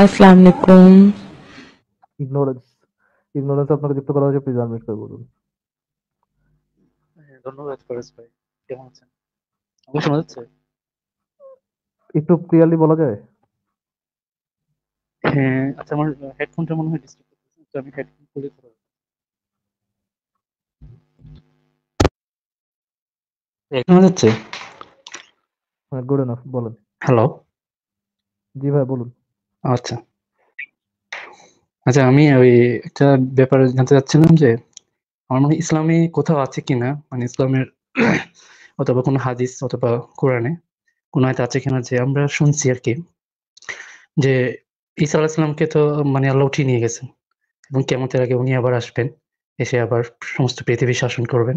আসসালামু আলাইকুম ignorance ignorance আপনাকে যুক্ত করা হয়েছে প্লিজ আনমিউট করে বলুন হ্যাঁ, ধন্যবাদ ভাই কেমন আছেন শোনা যাচ্ছে একটু ক্লিয়ারলি বলা যায় হ্যাঁ আচ্ছা আমার হেডফোনটা মনে হয় ডিস্টার্ব করতেছে তো আমি হেডফোন খুলে হ্যাঁ, যাচ্ছে গুড হ্যাঁ, এনাফ বলেন হ্যালো জি ভাই বলুন আচ্ছা আচ্ছা আমি ওই একটা ব্যাপার জানতে চাচ্ছিলাম যে আমার মনে ইসলামে কোথাও আছে কিনা মানে ইসলামের অথবা কোনো হাদিস অথবা কোরআনে কোনো হয়তো আছে কিনা যে আমরা শুনছি আর কি যে ঈসা ইসলামকে তো মানে আল্লাহ উঠিয়ে নিয়ে গেছেন এবং কেমতের আগে উনি আবার আসবেন এসে আবার সমস্ত পৃথিবী শাসন করবেন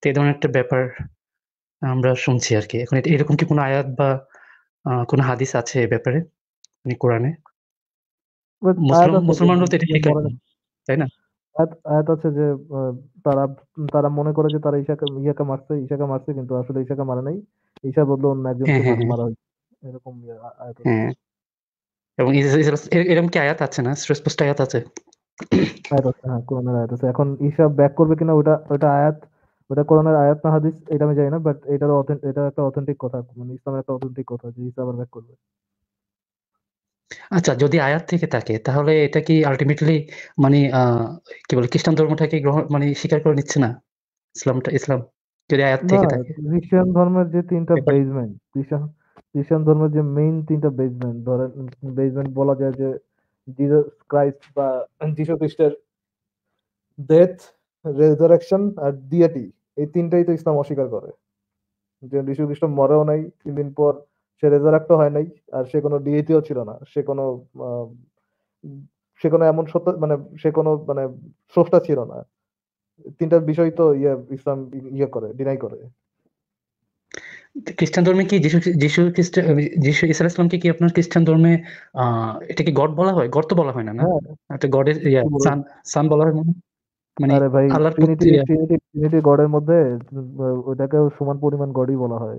তো এই ধরনের একটা ব্যাপার আমরা শুনছি আর কি এখন এরকম কি কোনো আয়াত বা কোনো হাদিস আছে এ ব্যাপারে আপনি কোরআনে মুসলমানরা তো এটা স্বীকার তাই না আয়াত আছে যে তারা তারা মনে করে যে তারা ঈশাকে ইয়াকে মারছে ঈশাকে মারছে কিন্তু আসলে ঈশাকে মারে নাই ঈশা বদলে অন্য একজন হ্যাঁ, হ্যাঁ, হ্যাঁ। মারা হয়েছে এরকম আয়াত এবং এরকম কি আয়াত আছে না স্পষ্ট আয়াত আছে আয়াত আছে হ্যাঁ কোরআনের আয়াত আছে এখন ঈশা ব্যাক করবে কিনা ওটা ওটা আয়াত ওটা কোরআনের আয়াত না হাদিস এটা আমি জানি না বাট এটার এটা একটা অথেন্টিক কথা মানে ইসলামের একটা অথেন্টিক কথা যে ঈশা আবার ব্যাক করবে আচ্ছা যদি আয়াত থেকে থাকে তাহলে এটা কি আলটিমেটলি মানে আহ কি বলে খ্রিস্টান ধর্মটাকে গ্রহণ মানে স্বীকার করে নিচ্ছে না ইসলামটা ইসলাম যদি আয়াত থেকে থাকে খ্রিস্টান ধর্মের যে তিনটা বেজমেন্ট খ্রিস্টান খ্রিস্টান ধর্মের যে মেইন তিনটা বেজমেন্ট ধরেন বেজমেন্ট বলা যায় যে জিসাস ক্রাইস্ট বা যিশু খ্রিস্টের ডেথ রেজারেকশন আর ডিয়াটি এই তিনটাই তো ইসলাম অস্বীকার করে যে যিশু খ্রিস্ট মরেও নাই তিন দিন পর সে রেজারাক্টও হয় নাই আর সে কোনো ডিএটিও ছিল না সে কোনো সে কোনো এমন সত্য মানে সে কোনো মানে স্রষ্টা ছিল না তিনটা বিষয় তো ইয়ে ইসলাম ইয়ে করে ডিনাই করে খ্রিস্টান ধর্মে কি যিশু যিশু খ্রিস্ট যিশু ইসা ইসলামকে কি আপনার খ্রিস্টান ধর্মে আহ এটা কি গড বলা হয় গড তো বলা হয় না না হ্যাঁ। এটা গডের ইয়া সান সান বলা হয় মনে হয় মানে আরে ভাই ট্রিনিটি ট্রিনিটি গডের মধ্যে ওটাকে সমান পরিমাণ গডই বলা হয়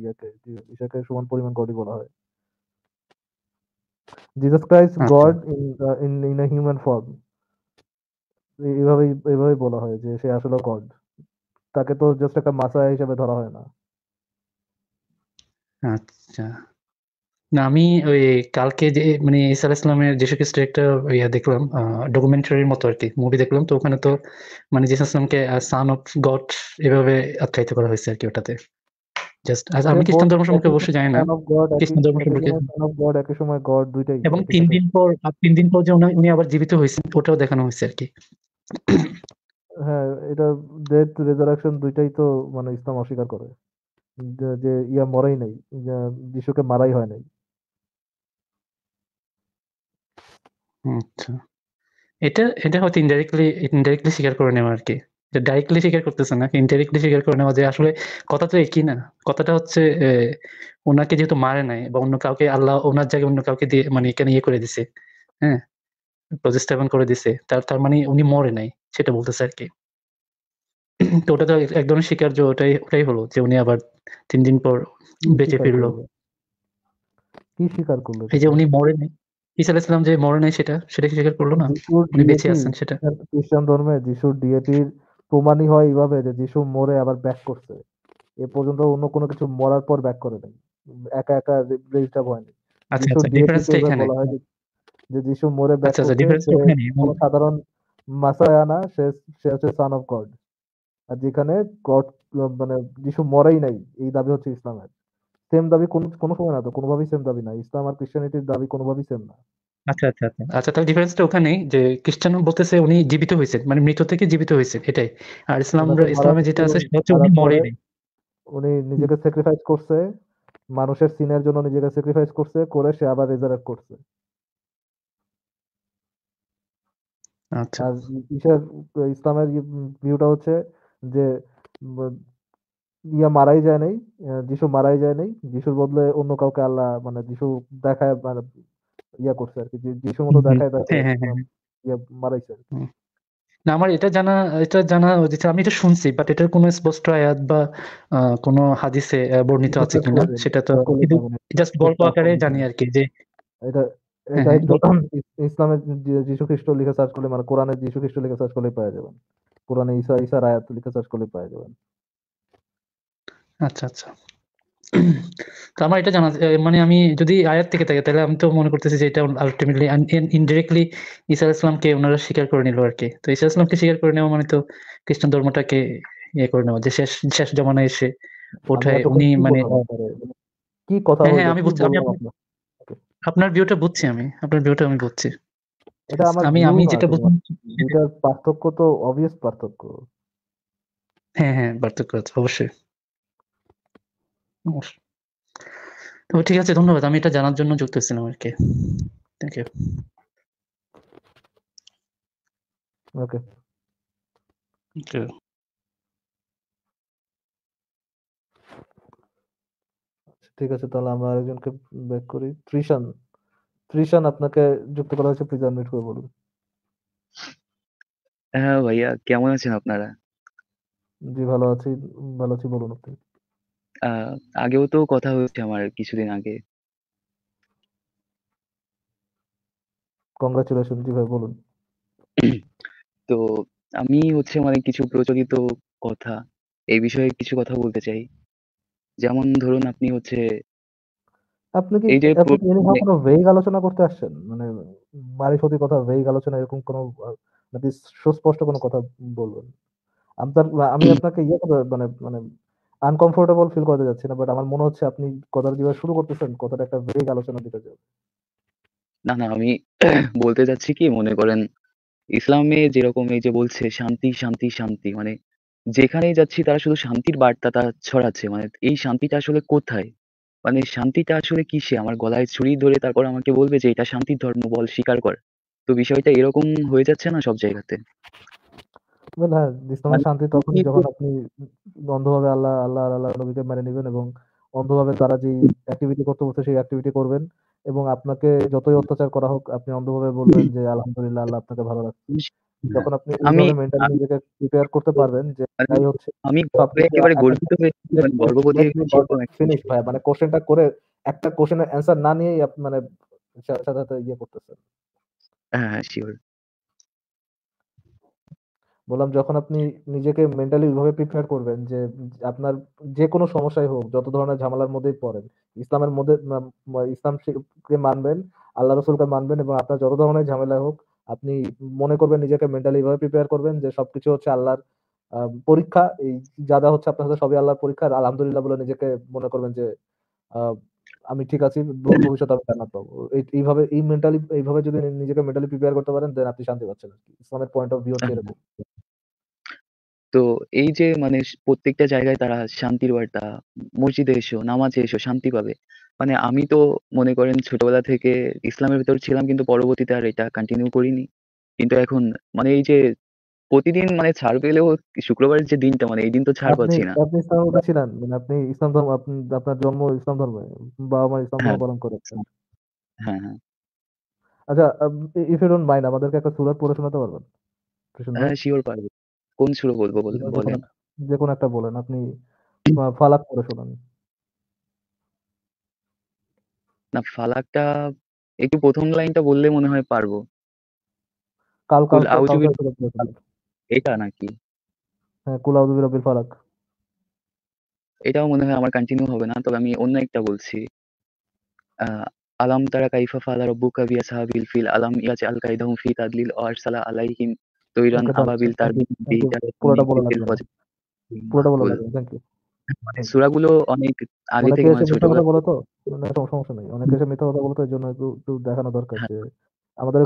ইয়াকে ঈশাকে সমান পরিমাণ গডই বলা হয় Jesus Christ God in in a human form এইভাবে এইভাবে বলা হয় যে সে আসলে গড তাকে তো জাস্ট একটা মাসা হিসেবে ধরা হয় না আচ্ছা না আমি ওই কালকে যে মানে ইসা ইসলামের যিশু খ্রিস্টের একটা ইয়া দেখলাম ডকুমেন্টারির মতো আর কি মুভি দেখলাম তো ওখানে তো মানে যিশু ইসলামকে সান অফ গড এভাবে আখ্যায়িত করা হয়েছে আর কি ওটাতে জাস্ট আচ্ছা, আমি মানে খ্রিস্টান ধর্ম সম্পর্কে অবশ্যই জানি না খ্রিস্টান ধর্ম সম্পর্কে এবং তিন দিন পর তিন দিন পর যে উনি আবার জীবিত হয়েছেন ওটাও দেখানো হয়েছে আর কি হ্যাঁ এটা ডেথ রেজারেকশন দুইটাই তো মানে ইসলাম অস্বীকার করে যে ইয়া মরাই নাই যিশুকে মারাই হয় নাই আচ্ছা। এটা, এটা হয়তো স্বীকার করে নেওয়া স্বীকার করতেছে না, স্বীকার করে নেওয়া যে আসলে কথা তো একই না। কথাটা হচ্ছে এ যেহেতু মারে নাই বা অন্য কাউকে আল্লাহ ওনার জায়গায় অন্য কাউকে দিয়ে মানে এখানে ইয়ে করে দিছে। হ্যাঁ? প্রতিস্থাপন করে দিছে। তার, তার মানে উনি মরে নাই। সেটা বলতেছে কি তো ওটা তো এক ধরনের স্বীকার্য ওটাই, ওটাই হলো যে উনি আবার তিন দিন পর বেঁচে ফিরলো কি স্বীকার করলো এই যে উনি মরে নাই। ঈসা আলাইসালাম যে মরে নাই সেটা সেটা স্বীকার করলো না উনি বেঁচে আছেন সেটা খ্রিস্টান ধর্মে যিশুর ডিয়েটির প্রমাণই হয় এইভাবে যে যিশু মরে আবার ব্যাক করছে এ পর্যন্ত অন্য কোনো কিছু মরার পর ব্যাক করে নাই একা একা রেজিস্টার হয়নি আচ্ছা আচ্ছা ডিফারেন্সটা এখানে যে যিশু মরে ব্যাক আচ্ছা ডিফারেন্সটা আচ্ছা, এখানে সাধারণ মাসায়ানা সে সে হচ্ছে সান অফ গড আর যেখানে গড মানে যিশু মরেই নাই এই দাবি হচ্ছে ইসলামের সেম দাবি কোন কোনো সময় না তো কোনোভাবেই সেম দাবি না ইসলাম আর ক্রিশ্চিয়ানিটির দাবি কোনোভাবেই সেম না আচ্ছা আচ্ছা আচ্ছা আচ্ছা তাহলে ডিফারেন্সটা ওখানেই যে খ্রিস্টান বলতেছে উনি জীবিত হয়েছেন মানে মৃত থেকে জীবিত হয়েছেন এটাই আর ইসলাম মানে ইসলামে যেটা আছে সেটা হচ্ছে উনি মরেনি উনি নিজেকে স্যাক্রিফাইস করছে মানুষের সিনের জন্য নিজেকে স্যাক্রিফাইস করছে করে সে আবার রেজারেক্ট করছে আচ্ছা আর ইসলামের ভিউটা হচ্ছে যে ইয়া মারাই যায় নাই যিশু মারাই যায় নাই যিশুর বদলে অন্য কাউকে আল্লাহ মানে যিশু দেখায় মানে ইয়া করছে আর কি যিশুর মতো দেখায় তাকে হ্যাঁ, হ্যাঁ, হ্যাঁ। ইয়া মারাইছে আর কি না আমার এটা জানা এটা জানা আমি এটা শুনছি বাট এটার কোনো স্পষ্ট আয়াত বা কোনো হাদিসে বর্ণিত আছে কিনা সেটা তো জাস্ট গল্প আকারে জানি আর কি যে এটা এটা ইসলামে যিশু খ্রিস্ট লিখে সার্চ করলে মানে কোরআনে যিশু খ্রিস্ট লিখে সার্চ করলে পাওয়া যাবেন কোরআনে ঈসা ঈসার আয়াত লিখে সার্চ করলে পাওয়া যাবেন আচ্ছা আচ্ছা তো আমার এটা জানা মানে আমি যদি আয়াত থেকে থাকে তাহলে আমি তো মনে করতেছি যে এটা আলটিমেটলি ইনডিরেক্টলি ঈসা ইসলামকে ওনারা স্বীকার করে নিল আর কি তো ঈসা ইসলামকে স্বীকার করে নেওয়া মানে তো খ্রিস্টান ধর্মটাকে ইয়ে করে নেওয়া যে শেষ শেষ জমানায় এসে ওঠায় উনি মানে কি কথা হ্যাঁ, হ্যাঁ আমি বুঝছি আপনার ভিউটা বুঝছি আমি আপনার ভিউটা আমি বুঝছি আমি আমি যেটা বুঝছি পার্থক্য তো অবভিয়াস পার্থক্য হ্যাঁ হ্যাঁ পার্থক্য আছে অবশ্যই তো ঠিক আছে ধন্যবাদ আমি এটা জানার জন্য যুক্ত হয়েছিলাম আর কি থ্যাংক ইউ ওকে ঠিক আছে তাহলে আমরা আরেকজনকে ব্যাক করি ত্রিশান ত্রিশান আপনাকে যুক্ত করা হয়েছে প্লিজ আনমিউট করে বলুন হ্যাঁ ভাইয়া কেমন আছেন আপনারা জি ভালো আছি ভালো আছি বলুন আপনি আহ আগেও তো কথা হয়েছে আমার কিছুদিন আগে কংগ্রাচুলেশন জি ভাই বলুন তো আমি হচ্ছে মানে কিছু প্রচলিত কথা এই বিষয়ে কিছু কথা বলতে চাই যেমন ধরুন আপনি হচ্ছে আপনি কি এই যে আপনি কি এরকম মানে কোনো ভেগ আলোচনা করতে আসছেন মানে মারিফতি কথা ভেগ আলোচনা এরকম কোনো মানে সুস্পষ্ট কোনো কথা বলবেন আমি আমি আপনাকে ইয়ে করে মানে মানে আনকমফোর্টেবল ফিল করতে যাচ্ছি না বাট আমার মনে হচ্ছে আপনি কথাটা যেভাবে শুরু করতেছেন কথাটা একটা ভেগ আলোচনা দিতে চাই না না আমি বলতে চাচ্ছি কি মনে করেন ইসলামে যেরকম এই যে বলছে শান্তি শান্তি শান্তি মানে যেখানেই যাচ্ছি তারা শুধু শান্তির বার্তাটা ছড়াচ্ছে মানে এই শান্তিটা আসলে কোথায় মানে শান্তিটা আসলে কিসে আমার গলায় ছুরি ধরে তারপর আমাকে বলবে যে এটা শান্তির ধর্ম বল স্বীকার কর তো বিষয়টা এরকম হয়ে যাচ্ছে না সব জায়গাতে ওয়েল হ্যাঁ ইসলামের মানে শান্তি তখন যখন আপনি অন্ধভাবে আল্লাহ আল্লাহ আল্লাহ নবীকে মেনে নেবেন এবং অন্ধভাবে তারা যে অ্যাক্টিভিটি করতে বলছে সেই অ্যাক্টিভিটি করবেন এবং আপনাকে যতই অত্যাচার করা হোক আপনি অন্ধভাবে বলবেন যে আলহামদুলিল্লাহ আল্লাহ আপনাকে ভালো রাখছে যখন আপনি আমি মেন্টালি নিজেকে প্রিপেয়ার করতে পারবেন যে মানে তাই হচ্ছে আমি একেবারে গর্বিত হয়েছি মানে গর্ববোধের ফিনিশ ভাই মানে কোশ্চেনটা করে একটা কোশ্চেনের অ্যানসার না নিয়েই মানে সাথে সাথে ইয়ে করতেছেন হ্যাঁ শিওর হ্যাঁ, বললাম যখন আপনি নিজেকে মেন্টালি ওইভাবে প্রিপেয়ার করবেন যে আপনার যে কোনো সমস্যাই হোক যত ধরনের ঝামেলার মধ্যেই পড়েন ইসলামের মধ্যে ইসলামকে মানবেন আল্লাহ রসুলকে মানবেন এবং আপনার যত ধরনের ঝামেলা হোক আপনি মনে করবেন নিজেকে মেন্টালি এভাবে প্রিপেয়ার করবেন যে সবকিছু হচ্ছে আল্লাহর পরীক্ষা এই যা যা হচ্ছে আপনার সাথে সবই আল্লাহর পরীক্ষা আলহামদুলিল্লাহ বলে নিজেকে মনে করবেন যে আমি ঠিক আছি ভবিষ্যৎ আমি জান্নাত পাবো এইভাবে এই মেন্টালি এইভাবে যদি নিজেকে মেন্টালি প্রিপেয়ার করতে পারেন দেন আপনি শান্তি পাচ্ছেন ইসলামের পয়েন্ট অফ ভিউ এরকম তো এই যে মানে প্রত্যেকটা জায়গায় তারা শান্তির বার্তা, মসজিদে এসো, নামাজে এসো, শান্তি পাবে। মানে আমি তো মনে করেন ছোটবেলা থেকে ইসলামের ভেতর ছিলাম কিন্তু পরবর্তীতে আর এটা কন্টিনিউ করিনি। কিন্তু এখন মানে এই যে প্রতিদিন মানে ছাড় পেলেও শুক্রবারের যে দিনটা মানে এই দিন তো ছাড় পাচ্ছি না। আপনি ছিলেন? মানে আপনি ইসলাম ধর্ম আপনি আপনার জন্ম ইসলাম ধর্মে। বাবা-মা ইসলাম ধর্ম হ্যাঁ। পালন করেছেন। হ্যাঁ, হ্যাঁ। আচ্ছা, আব ই if you আমাদেরকে একটা পড়ে শোনাতে পারবেন? হ্যাঁ, শিওর পারবো। কোন সুরে বলবো বলবো বলেন যে কোন একটা বলেন আপনি ফালাক করে শুনুন না ফালাকটা একটু প্রথম লাইনটা বললে মনে হয় পারবো কাল কাল এটা নাকি হ্যাঁ কুল কুলাউদু বিরাবিল ফালাক এটাও মনে হয় আমার কন্টিনিউ হবে না তবে আমি অন্য একটা বলছি আলাম তারা কাইফা ফালা রব্বুকা বিয়া সাহাবিল ফিল আলাম ইয়াজ আল কাইদাহুম ফি তাদলিল ওয়া আরসালা আলাইহিম তো ইরান আবাবিল তার পুরোটা বলা লাগবে পুরোটা বলা লাগবে থ্যাংক ইউ মানে সূরাগুলো অনেক আগে থেকে মানে ছোট কথা বলো তো মানে সমস্যা নাই অনেক এসে মিথ্যা কথা বলো তো এর জন্য একটু দেখানো দরকার হ্যাঁ। যে আমাদের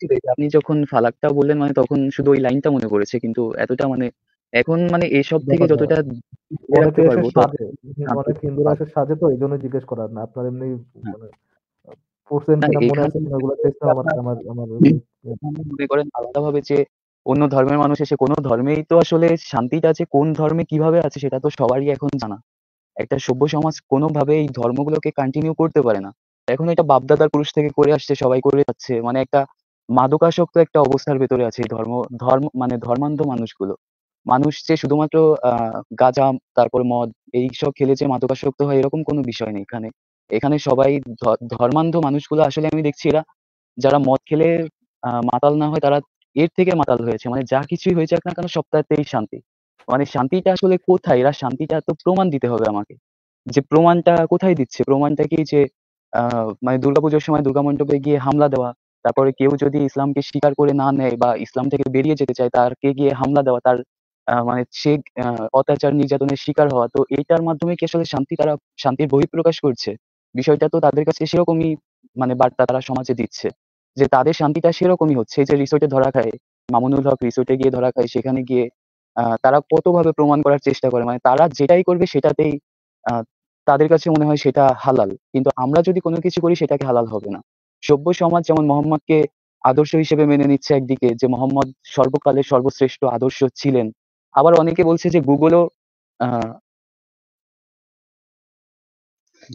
যে আপনি যখন ফালাকটা বললেন মানে তখন শুধু ওই লাইনটা মনে পড়েছে কিন্তু এতটা মানে এখন মানে এসব থেকে যতটা অনেকে এসে সাজে হ্যাঁ, অনেক হিন্দুরা এসে সাজে তো এই জন্য জিজ্ঞেস করার না আপনার এমনি হ্যাঁ। মানে মনে মানে মানে যে অন্য ধর্মের মানুষ এসে কোন ধর্মেই তো আসলে শান্তিটা আছে কোন ধর্মে কিভাবে আছে সেটা তো সবারই এখন জানা একটা সভ্য সমাজ কোনোভাবে এই ধর্মগুলোকে কন্টিনিউ করতে পারে না এখন এটা বাপদাদার পুরুষ থেকে করে আসছে সবাই করে যাচ্ছে মানে একটা মাদকাসক্ত একটা অবস্থার ভেতরে আছে ধর্ম ধর্ম মানে ধর্মান্ধ মানুষগুলো মানুষ যে শুধুমাত্র আহ গাঁজা তারপর মদ এইসব খেলে যে মাদকাসক্ত হয় এরকম কোনো বিষয় নেই এখানে এখানে সবাই ধর্মান্ধ মানুষগুলো আসলে আমি দেখছি এরা যারা মদ খেলে মাতাল না হয় তারা এর থেকে মাতাল হয়েছে মানে যা কিছুই হয়েছে আপনার না কেন সপ্তাহতেই শান্তি মানে শান্তিটা আসলে কোথায় এরা শান্তিটা তো প্রমাণ দিতে হবে আমাকে যে প্রমাণটা কোথায় দিচ্ছে প্রমাণটা কি যে মানে দুর্গাপুজোর সময় দুর্গা মণ্ডপে গিয়ে হামলা দেওয়া তারপরে কেউ যদি ইসলামকে স্বীকার করে না নেয় বা ইসলাম থেকে বেরিয়ে যেতে চায় তার কে গিয়ে হামলা দেওয়া তার মানে সে অত্যাচার নির্যাতনের শিকার হওয়া তো এটার মাধ্যমে কি আসলে শান্তি তারা শান্তির বহিঃপ্রকাশ করছে বিষয়টা তো তাদের কাছে সেরকমই মানে বার্তা তারা সমাজে দিচ্ছে যে তাদের শান্তিটা সেরকমই হচ্ছে যে রিসোর্টে ধরা খায় মামুনুল হক রিসোর্টে গিয়ে ধরা খায় সেখানে গিয়ে তারা কতভাবে প্রমাণ করার চেষ্টা করে মানে তারা যেটাই করবে সেটাতেই তাদের কাছে মনে হয় সেটা হালাল কিন্তু আমরা যদি কোনো কিছু করি সেটাকে হালাল হবে না সভ্য সমাজ যেমন মোহাম্মদকে আদর্শ হিসেবে মেনে নিচ্ছে একদিকে যে মোহাম্মদ সর্বকালের সর্বশ্রেষ্ঠ আদর্শ ছিলেন আবার অনেকে বলছে যে গুগলও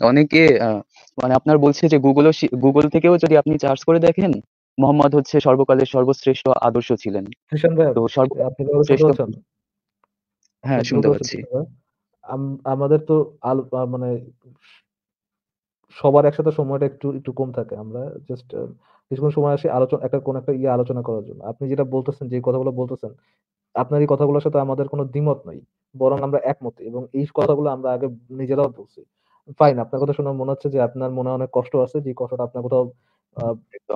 অনেকে মানে আপনার বলছে যে গুগলও গুগল থেকেও যদি আপনি সার্চ করে দেখেন মোহাম্মদ হচ্ছে সর্বকালের সর্বশ্রেষ্ঠ আদর্শ ছিলেন তো সর্বশ্রেষ্ঠ হ্যাঁ শুনতে পাচ্ছি আমাদের তো মানে সবার একসাথে সময়টা একটু একটু কম থাকে আমরা জাস্ট কিছুক্ষণ সময় আসি আলোচনা একটা কোন একটা ইয়ে আলোচনা করার জন্য আপনি যেটা বলতেছেন যে কথাগুলো বলতেছেন আপনার এই কথাগুলোর সাথে আমাদের কোনো দ্বিমত নাই বরং আমরা একমত এবং এই কথাগুলো আমরা আগে নিজেরাও বলছি ফাইন আপনার কথা শুনে মনে হচ্ছে যে আপনার মনে অনেক কষ্ট আছে যে কষ্টটা আপনার কোথাও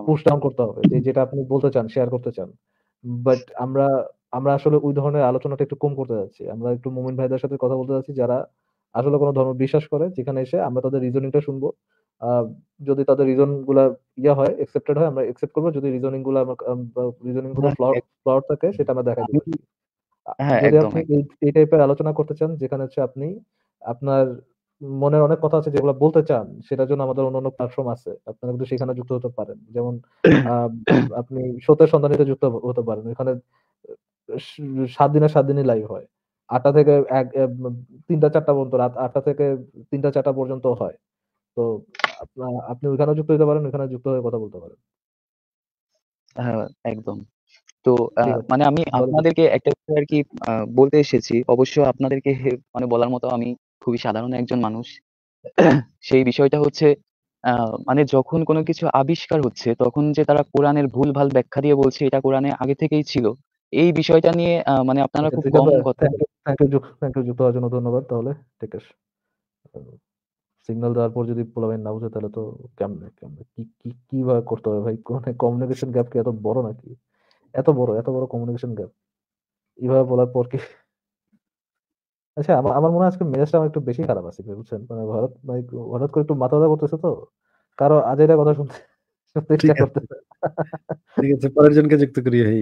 পুশ ডাউন করতে হবে যে যেটা আপনি বলতে চান শেয়ার করতে চান বাট আমরা আমরা আসলে ওই ধরনের আলোচনাটা একটু কম করতে যাচ্ছি আমরা একটু মুমিন ভাইদের সাথে কথা বলতে যাচ্ছি যারা আসলে কোনো ধর্ম বিশ্বাস করে যেখানে এসে আমরা তাদের রিজনিংটা শুনবো যদি তাদের রিজন গুলা ইয়া হয় এক্সেপ্টেড হয় আমরা এক্সেপ্ট করবো যদি রিজনিং গুলা রিজনিং গুলো ফ্লট থাকে সেটা আমরা দেখা দিচ্ছি হ্যাঁ, যদি আপনি এই টাইপের আলোচনা করতে চান যেখানে হচ্ছে আপনি আপনার মনের অনেক কথা আছে যেগুলো বলতে চান সেটার জন্য আমাদের অন্য প্ল্যাটফর্ম আছে আপনারা কিন্তু সেখানে যুক্ত হতে পারেন যেমন আপনি সত্যের সন্ধানীতে যুক্ত হতে পারেন এখানে সাত দিনে সাত দিনই লাইভ হয় আটটা থেকে এক তিনটা চারটা পর্যন্ত রাত আটটা থেকে তিনটা চারটা পর্যন্ত হয় তো আপনি ওইখানে যুক্ত হতে পারেন ওইখানে যুক্ত হয়ে কথা বলতে পারেন হ্যাঁ একদম তো মানে আমি আপনাদেরকে একটা আর কি বলতে এসেছি অবশ্য আপনাদেরকে মানে বলার মতো আমি খুবই সাধারণ একজন মানুষ সেই বিষয়টা হচ্ছে মানে যখন কোনো কিছু আবিষ্কার হচ্ছে তখন যে তারা কোরআনের ভুল ভাল ব্যাখ্যা দিয়ে বলছে এটা কোরআনে আগে থেকেই ছিল এই বিষয়টা নিয়ে মানে আপনারা আচ্ছা, খুব কম কথা ধন্যবাদ তাহলে সিগনাল দেওয়ার পর যদি পোলাবাইন না বুঝে তাহলে তো কেমন কেমন কি কি কিভাবে করতে হবে ভাই কোন কমিউনিকেশন গ্যাপ কি এত বড় নাকি এত বড় এত বড় কমিউনিকেশন গ্যাপ এভাবে বলার পর কি আচ্ছা আমার আমার মনে হয় আজকে মেজাজটা আমার একটু বেশি খারাপ আছে বুঝছেন মানে হঠাৎ মানে হঠাৎ করে একটু মাথা ব্যথা করতেছে তো কারো আজ এটা কথা শুনতে শুনতে ইচ্ছা করতেছে ঠিক আছে পরের জনকে যুক্ত করি হই